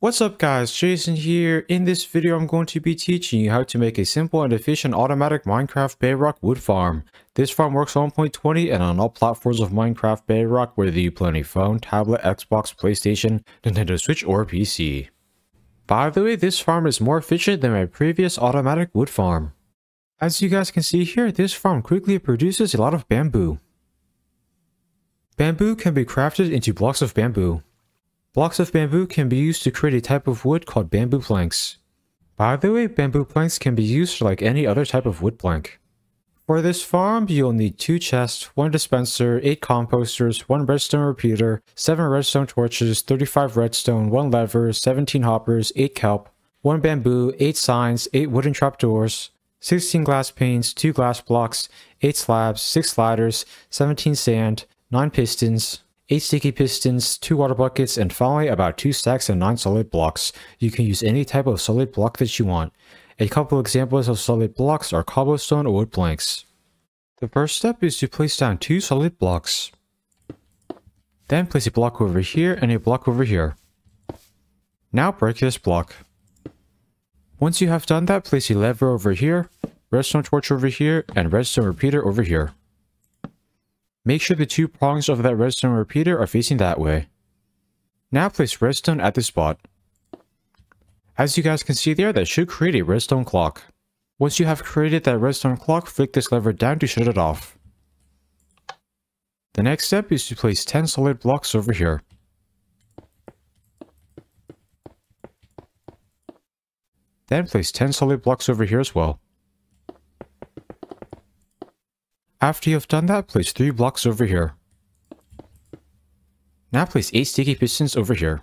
What's up guys, Jason here. In this video I'm going to be teaching you how to make a simple and efficient automatic Minecraft Bedrock wood farm. This farm works on 1.20 and on all platforms of Minecraft Bedrock whether you play on a phone, tablet, Xbox, PlayStation, Nintendo Switch, or PC. By the way, this farm is more efficient than my previous automatic wood farm. As you guys can see here, this farm quickly produces a lot of bamboo. Bamboo can be crafted into blocks of bamboo. Blocks of bamboo can be used to create a type of wood called bamboo planks. By the way, bamboo planks can be used like any other type of wood plank. For this farm, you'll need 2 chests, 1 dispenser, 8 composters, 1 redstone repeater, 7 redstone torches, 35 redstone, 1 lever, 17 hoppers, 8 kelp, 1 bamboo, 8 signs, 8 wooden trapdoors, 16 glass panes, 2 glass blocks, 8 slabs, 6 ladders, 17 sand, 9 pistons, 8 sticky pistons, 2 water buckets, and finally about 2 stacks of non-solid blocks. You can use any type of solid block that you want. A couple examples of solid blocks are cobblestone or wood planks. The first step is to place down 2 solid blocks. Then place a block over here and a block over here. Now break this block. Once you have done that, place a lever over here, redstone torch over here, and redstone repeater over here. Make sure the two prongs of that redstone repeater are facing that way. Now place redstone at the spot. As you guys can see there, that should create a redstone clock. Once you have created that redstone clock, flick this lever down to shut it off. The next step is to place 10 solid blocks over here. Then place 10 solid blocks over here as well. After you've done that, place three blocks over here. Now place eight sticky pistons over here.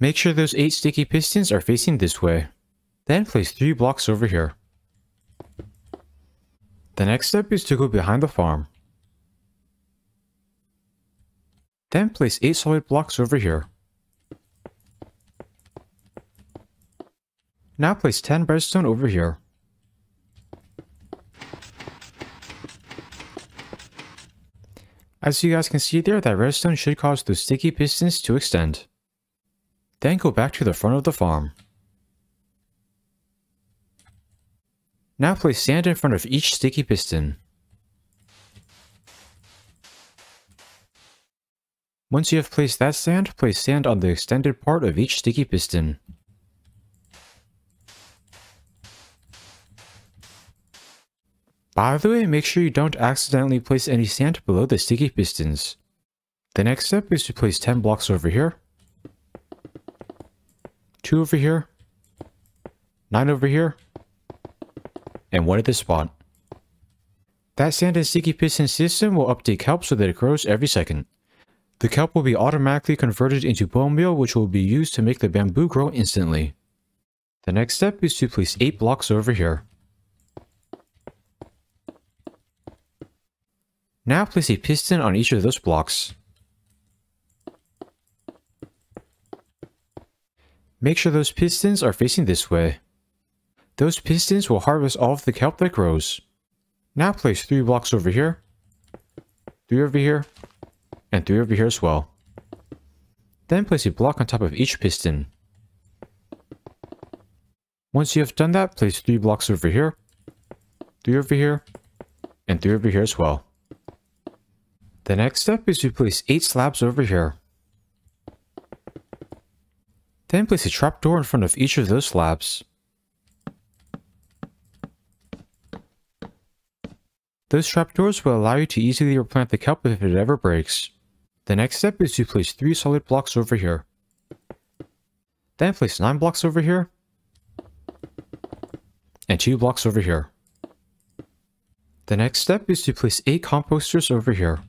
Make sure those eight sticky pistons are facing this way. Then place three blocks over here. The next step is to go behind the farm. Then place 8 solid blocks over here. Now place 10 redstone over here. As you guys can see there, that redstone should cause the sticky pistons to extend. Then go back to the front of the farm. Now place sand in front of each sticky piston. Once you have placed that sand, place sand on the extended part of each sticky piston. By the way, make sure you don't accidentally place any sand below the sticky pistons. The next step is to place 10 blocks over here, 2 over here, 9 over here, and 1 at this spot. That sand and sticky piston system will update kelp so that it grows every second. The kelp will be automatically converted into bone meal which will be used to make the bamboo grow instantly. The next step is to place 8 blocks over here. Now place a piston on each of those blocks. Make sure those pistons are facing this way. Those pistons will harvest all of the kelp that grows. Now place three blocks over here, three over here, and three over here as well. Then place a block on top of each piston. Once you have done that, place three blocks over here, three over here, and three over here as well. The next step is to place 8 slabs over here. Then place a trapdoor in front of each of those slabs. Those trapdoors will allow you to easily replant the cup if it ever breaks. The next step is to place 3 solid blocks over here. Then place 9 blocks over here. And 2 blocks over here. The next step is to place 8 composters over here.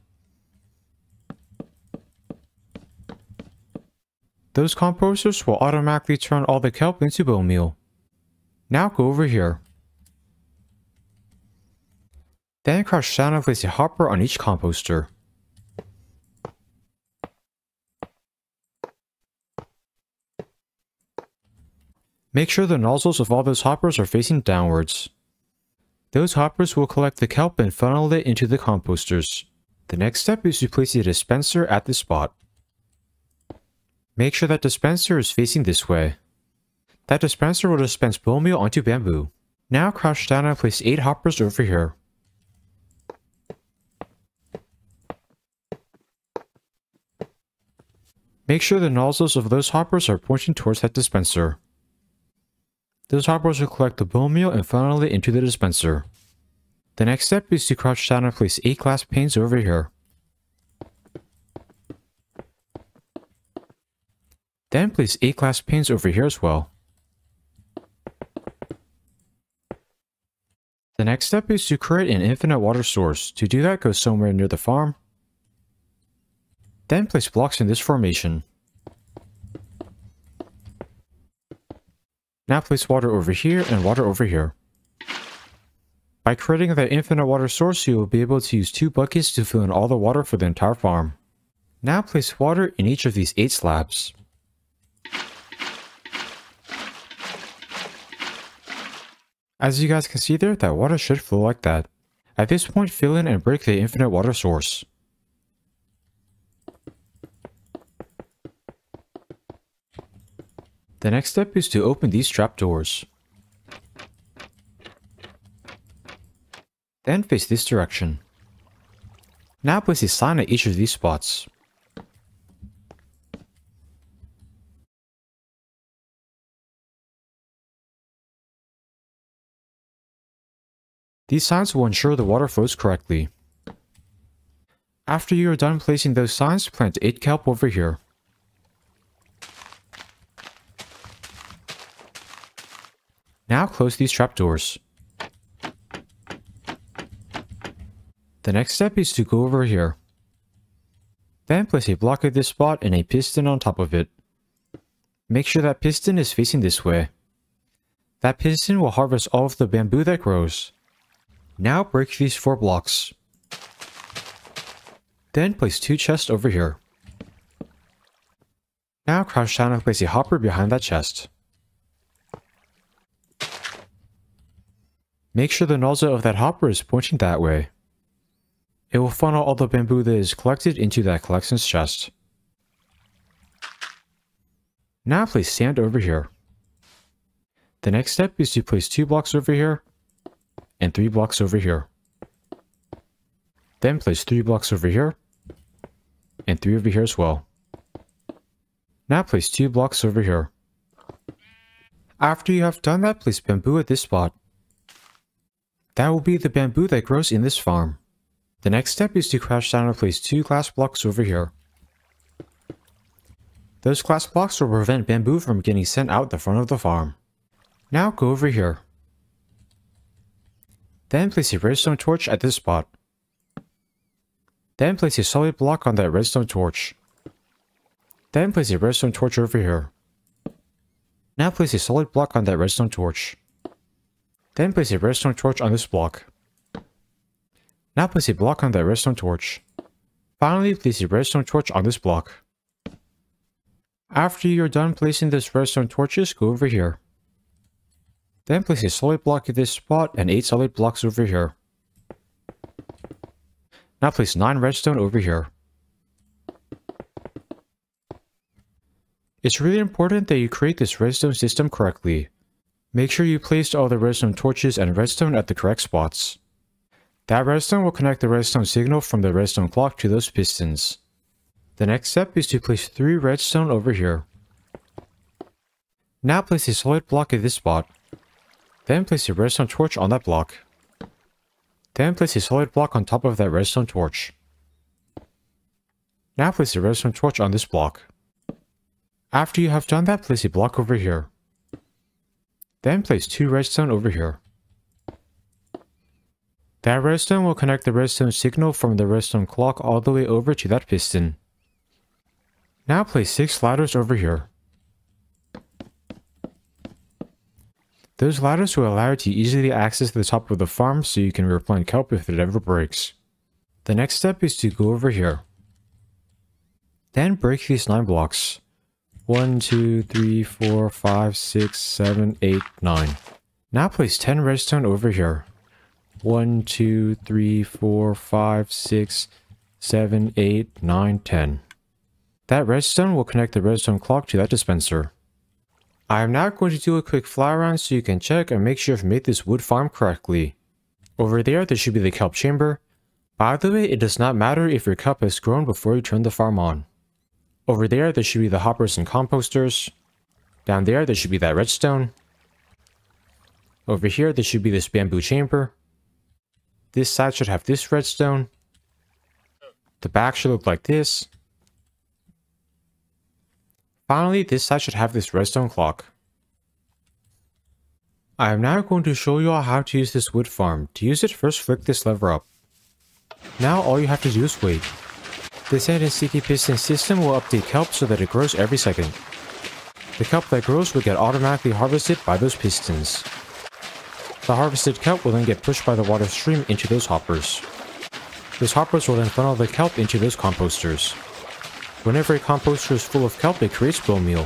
Those composters will automatically turn all the kelp into bone meal. Now go over here. Then crush down and place a hopper on each composter. Make sure the nozzles of all those hoppers are facing downwards. Those hoppers will collect the kelp and funnel it into the composters. The next step is to place a dispenser at the spot. Make sure that dispenser is facing this way. That dispenser will dispense bone meal onto bamboo. Now crouch down and place 8 hoppers over here. Make sure the nozzles of those hoppers are pointing towards that dispenser. Those hoppers will collect the bone meal and funnel it into the dispenser. The next step is to crouch down and place 8 glass panes over here. Then place A-class pins over here as well. The next step is to create an infinite water source. To do that, go somewhere near the farm. Then place blocks in this formation. Now place water over here and water over here. By creating that infinite water source, you will be able to use two buckets to fill in all the water for the entire farm. Now place water in each of these 8 slabs. As you guys can see there, that water should flow like that. At this point, fill in and break the infinite water source. The next step is to open these trapdoors. Then face this direction. Now place a sign at each of these spots. These signs will ensure the water flows correctly. After you are done placing those signs, plant 8 kelp over here. Now close these trapdoors. The next step is to go over here. Then place a block at this spot and a piston on top of it. Make sure that piston is facing this way. That piston will harvest all of the bamboo that grows. Now break these four blocks. Then place two chests over here. Now crouch down and place a hopper behind that chest. Make sure the nozzle of that hopper is pointing that way. It will funnel all the bamboo that is collected into that collection's chest. Now place sand over here. The next step is to place two blocks over here and three blocks over here. Then place three blocks over here, and three over here as well. Now place two blocks over here. After you have done that, place bamboo at this spot. That will be the bamboo that grows in this farm. The next step is to crash down and place two glass blocks over here. Those glass blocks will prevent bamboo from getting sent out the front of the farm. Now go over here. Then place a redstone torch at this spot. Then place a solid block on that redstone torch. Then place a redstone torch over here. Now place a solid block on that redstone torch. Then place a redstone torch on this block. Now place a block on that redstone torch. Finally, place a redstone torch on this block. After you're done placing this redstone torches, go over here. Then place a solid block in this spot and 8 solid blocks over here. Now place 9 redstone over here. It's really important that you create this redstone system correctly. Make sure you placed all the redstone torches and redstone at the correct spots. That redstone will connect the redstone signal from the redstone clock to those pistons. The next step is to place 3 redstone over here. Now place a solid block in this spot. Then place a redstone torch on that block. Then place a solid block on top of that redstone torch. Now place a redstone torch on this block. After you have done that, place a block over here. Then place two redstone over here. That redstone will connect the redstone signal from the redstone clock all the way over to that piston. Now place six ladders over here. Those ladders will allow you to easily access the top of the farm so you can replant kelp if it ever breaks. The next step is to go over here. Then break these 9 blocks. 1, 2, 3, 4, 5, 6, 7, 8, 9. Now place 10 redstone over here. 1, 2, 3, 4, 5, 6, 7, 8, 9, 10. That redstone will connect the redstone clock to that dispenser. I am now going to do a quick fly around so you can check and make sure I've made this wood farm correctly. Over there, there should be the kelp chamber. By the way, it does not matter if your cup has grown before you turn the farm on. Over there, there should be the hoppers and composters. Down there, there should be that redstone. Over here, there should be this bamboo chamber. This side should have this redstone. The back should look like this. Finally, this side should have this redstone clock. I am now going to show you all how to use this wood farm. To use it, first flick this lever up. Now all you have to do is wait. This sticky piston system will update kelp so that it grows every second. The kelp that grows will get automatically harvested by those pistons. The harvested kelp will then get pushed by the water stream into those hoppers. Those hoppers will then funnel the kelp into those composters. Whenever a composter is full of kelp, it creates bone meal.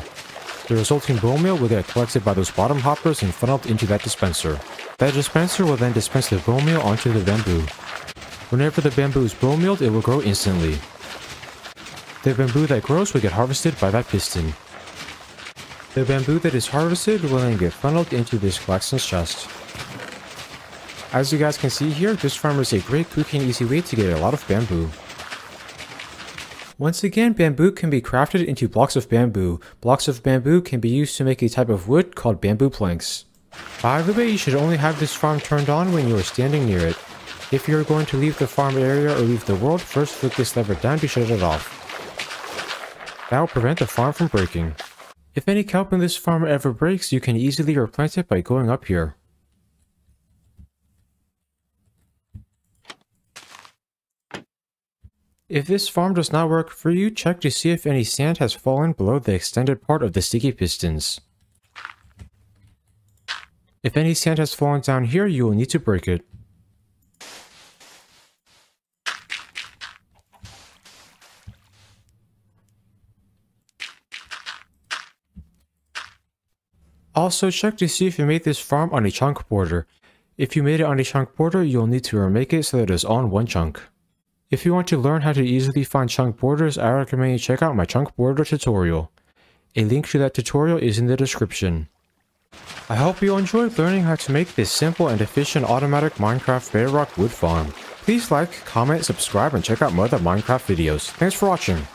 The resulting bone meal will get collected by those bottom hoppers and funneled into that dispenser. That dispenser will then dispense the bone meal onto the bamboo. Whenever the bamboo is bone mealed, it will grow instantly. The bamboo that grows will get harvested by that piston. The bamboo that is harvested will then get funneled into this Glaxon's chest. As you guys can see here, this farm is a great, quick and easy way to get a lot of bamboo. Once again, bamboo can be crafted into blocks of bamboo. Blocks of bamboo can be used to make a type of wood called bamboo planks. By the way, you should only have this farm turned on when you are standing near it. If you are going to leave the farm area or leave the world, first flick this lever down to shut it off. That will prevent the farm from breaking. If any kelp in this farm ever breaks, you can easily replant it by going up here. If this farm does not work for you, check to see if any sand has fallen below the extended part of the sticky pistons. If any sand has fallen down here, you will need to break it. Also, check to see if you made this farm on a chunk border. If you made it on a chunk border, you'll need to remake it so that it is on one chunk. If you want to learn how to easily find chunk borders, I recommend you check out my chunk border tutorial. A link to that tutorial is in the description. I hope you enjoyed learning how to make this simple and efficient automatic Minecraft Bedrock wood farm. Please like, comment, subscribe, and check out more other Minecraft videos. Thanks for watching.